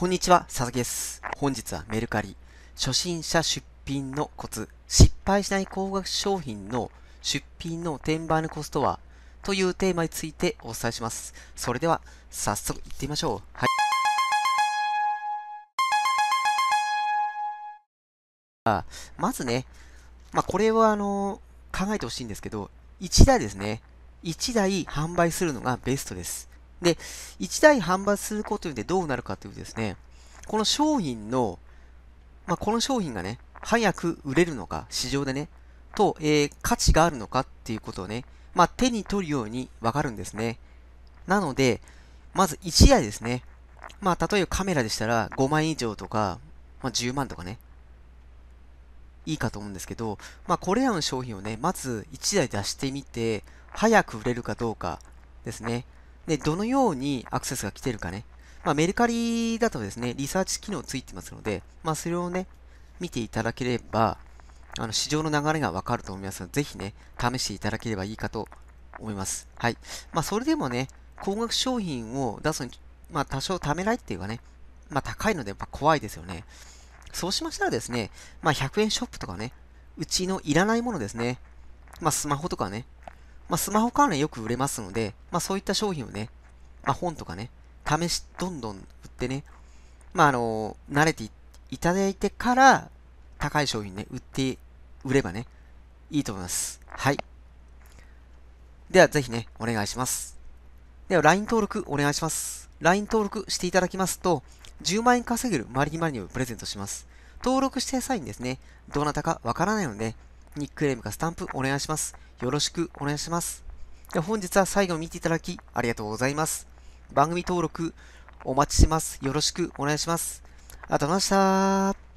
こんにちは、佐々木です。本日はメルカリ、初心者出品のコツ、失敗しない高額商品の出品の転売のコストはというテーマについてお伝えします。それでは、早速行ってみましょう。はい。まずね、まあ、これはあの考えてほしいんですけど、1台ですね。1台販売するのがベストです。で、1台販売することでどうなるかというとですね、この商品の、まあ、この商品がね、早く売れるのか、市場でね、と、えー、価値があるのかっていうことをね、まあ、手に取るようにわかるんですね。なので、まず1台ですね。まあ、例えばカメラでしたら5万以上とか、まあ、10万とかね、いいかと思うんですけど、まあ、これらの商品をね、まず1台出してみて、早く売れるかどうかですね。で、どのようにアクセスが来てるかね。まあ、メルカリだとですね、リサーチ機能ついてますので、まあ、それをね、見ていただければ、あの、市場の流れがわかると思いますので、ぜひね、試していただければいいかと思います。はい。まあ、それでもね、高額商品を出すのに、まあ、多少ためらいっていうかね、まあ、高いのでやっぱ怖いですよね。そうしましたらですね、まあ、100円ショップとかね、うちのいらないものですね、まあ、スマホとかね、まあ、スマホ関連よく売れますので、まあ、そういった商品をね、まあ、本とかね、試し、どんどん売ってね、まあ、あの慣れていただいてから、高い商品ね、売って、売ればね、いいと思います。はい。では、ぜひね、お願いします。では、LINE 登録お願いします。LINE 登録していただきますと、10万円稼げるマリニマリーをプレゼントします。登録した際にですね、どなたかわからないので、ニックネームかスタンプお願いします。よろしくお願いします。で本日は最後見ていただきありがとうございます。番組登録お待ちします。よろしくお願いします。ありがとうございました。